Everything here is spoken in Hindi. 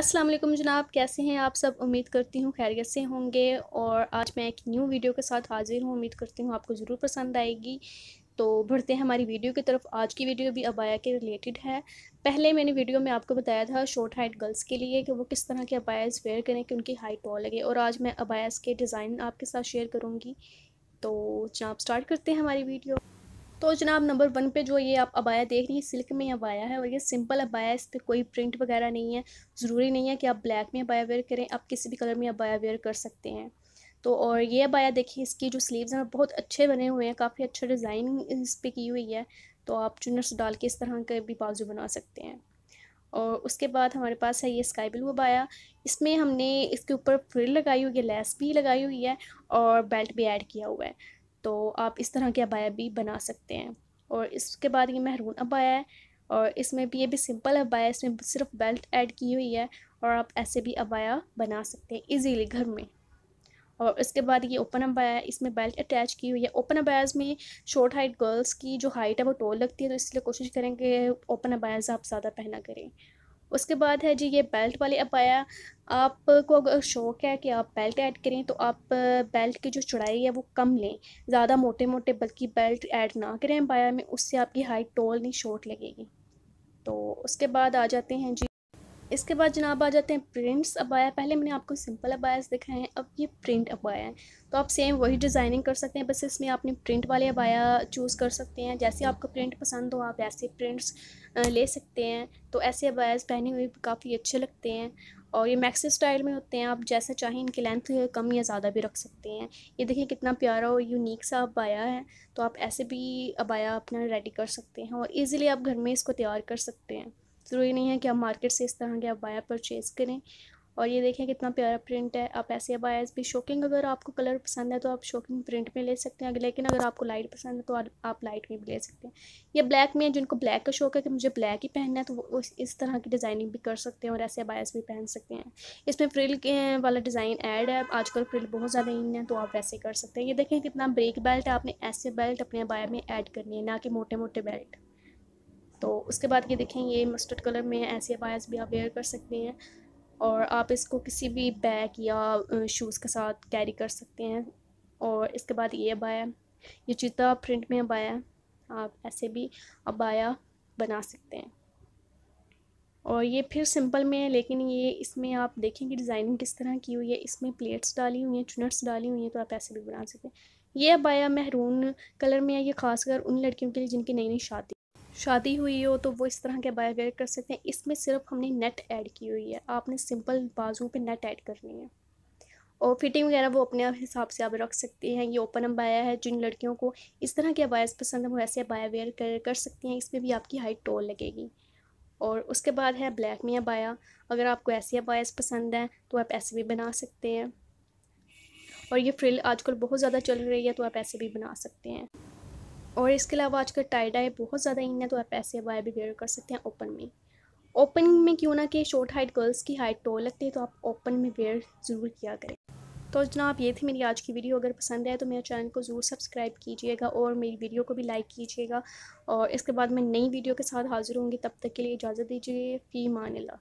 अस्सलाम वालेकुम जनाब कैसे हैं आप सब उम्मीद करती हूँ खैरियत से होंगे और आज मैं एक न्यू वीडियो के साथ हाजिर हूँ उम्मीद करती हूँ आपको ज़रूर पसंद आएगी तो बढ़ते हैं हमारी वीडियो की तरफ आज की वीडियो भी अबाया के रिलेटेड है पहले मैंने वीडियो में आपको बताया था शॉर्ट हाइट गर्ल्स के लिए कि वो किस तरह के अबायास वेयर करें कि उनकी हाइट और लगे और आज मैं अबायास के डिज़ाइन आपके साथ शेयर करूँगी तो जनाब स्टार्ट करते हैं हमारी वीडियो तो जनाब नंबर वन पे जो ये आप अबाया देख रही है सिल्क में अबाया है और ये सिंपल अबाया इस पर कोई प्रिंट वगैरह नहीं है ज़रूरी नहीं है कि आप ब्लैक में अबाया वेयर करें आप किसी भी कलर में अबाया वेयर कर सकते हैं तो और ये अबाया देखिए इसकी जो स्लीव्स हैं बहुत अच्छे बने हुए हैं काफ़ी अच्छा डिज़ाइन इस पर की हुई है तो आप चुनर से डाल के इस तरह के भी बाजू बना सकते हैं और उसके बाद हमारे पास है ये स्काई ब्लू अबाया इसमें हमने इसके ऊपर फ्रिल लगाई हुई है लेस भी लगाई हुई है और बेल्ट भी ऐड किया हुआ है तो आप इस तरह के अबाया भी बना सकते हैं और इसके बाद ये महरून अबाया है और इसमें भी ये भी सिंपल अबाया है इसमें सिर्फ बेल्ट ऐड की हुई है और आप ऐसे भी अबाया बना सकते हैं इजीली घर में और इसके बाद ये ओपन अबाया है इसमें बेल्ट अटैच की हुई है ओपन अबायाज में शॉर्ट हाइट गर्ल्स की जो हाइट है वो टोल लगती है तो इसलिए कोशिश करें कि ओपन अबायाज आप ज़्यादा पहना करें उसके बाद है जी ये बेल्ट वाले अपाया आपको अगर शौक़ है कि आप बेल्ट ऐड करें तो आप बेल्ट की जो चौड़ाई है वो कम लें ज़्यादा मोटे मोटे बल्कि बेल्ट ऐड ना करें अपाया में उससे आपकी हाइट टोल नहीं शॉर्ट लगेगी तो उसके बाद आ जाते हैं जी इसके बाद जनाब आ जाते हैं प्रिंट्स अबाया पहले मैंने आपको सिंपल अबायास दिखाए हैं अब ये प्रिंट अबाया है तो आप सेम वही डिज़ाइनिंग कर सकते हैं बस इसमें आपने प्रिंट वाले अबाया चूज़ कर सकते हैं जैसे आपको प्रिंट पसंद हो आप ऐसे प्रिंट्स ले सकते हैं तो ऐसे अबायास पहने हुए काफ़ी अच्छे लगते हैं और ये मैक्सी स्टाइल में होते हैं आप जैसा चाहें इनकी लेंथ कम या ज़्यादा भी रख सकते हैं ये देखिए कितना प्यारा और यूनिक सा अबाया है तो आप ऐसे भी अबाया अपना रेडी कर सकते हैं और ईज़िली आप घर में इसको तैयार कर सकते हैं ज़रूरी नहीं है कि आप मार्केट से इस तरह के आप बाया परचेज़ करें और ये देखें कितना प्यारा प्रिंट है आप ऐसे बायस भी शॉकिंग अगर आपको कलर पसंद है तो आप शॉकिंग प्रिंट में ले सकते हैं लेकिन अगर आपको लाइट पसंद है तो आप लाइट में भी ले सकते हैं ये ब्लैक में जिनको ब्लैक का शौक है कि मुझे ब्लैक ही पहनना है तो वो इस तरह की डिज़ाइनिंग भी कर सकते हैं और ऐसे बायस भी पहन सकते हैं इसमें फ्रिल वाला डिज़ाइन ऐड है आजकल फ्रिल बहुत ज़्यादा इन है तो आप वैसे कर सकते हैं ये देखें कितना ब्रेक बेल्ट है आपने ऐसे बेल्ट अपने बाया में ऐड करनी है ना कि मोटे मोटे बेल्ट तो उसके बाद ये देखें ये मस्टर्ड कलर में ऐसे अबायस भी आप वेयर कर सकते हैं और आप इसको किसी भी बैग या शूज़ के साथ कैरी कर सकते हैं और इसके बाद ये अबाया ये चीता प्रिंट में अबाया आप ऐसे भी अबाया बना सकते हैं और ये फिर सिंपल में है लेकिन ये इसमें आप देखें कि डिज़ाइनिंग किस तरह की हुई है इसमें प्लेट्स डाली हुई हैं चुनट्स डाली हुई हैं तो आप ऐसे भी बना सकते हैं ये अबाया महरून कलर में है ये खासकर उन लड़कियों के लिए जिनकी नई नई शादी शादी हुई हो तो वो इस तरह के बाय वेयर कर सकते हैं इसमें सिर्फ हमने नेट ऐड की हुई है आपने सिंपल बाजू पे नेट ऐड करनी है और फिटिंग वगैरह वो अपने आप हिसाब से आप रख सकते हैं ये ओपन अबाया है जिन लड़कियों को इस तरह के अबायस पसंद है वो ऐसे अबाया वेयर कर कर सकती हैं इसमें भी आपकी हाइट टोल लगेगी और उसके बाद है ब्लैक में अबाया अगर आपको ऐसे अबायस पसंद है तो आप ऐसे भी बना सकते हैं और ये फ्रिल आजकल बहुत ज़्यादा चल रही है तो आप ऐसे भी बना सकते हैं और इसके अलावा आजकल टाई डाई बहुत ज़्यादा इन है तो आप ऐसे बाय भी वेयर कर सकते हैं ओपन में ओपन में क्यों ना कि शॉर्ट हाइट गर्ल्स की हाइट टोल लगती है तो आप ओपन में वेयर ज़रूर किया करें तो जनाब ये थी मेरी आज की वीडियो अगर पसंद आए तो मेरे चैनल को ज़रूर सब्सक्राइब कीजिएगा और मेरी वीडियो को भी लाइक कीजिएगा और इसके बाद मैं नई वीडियो के साथ हाज़िर होंगी तब तक के लिए इजाज़त दीजिए फ़ी मान ला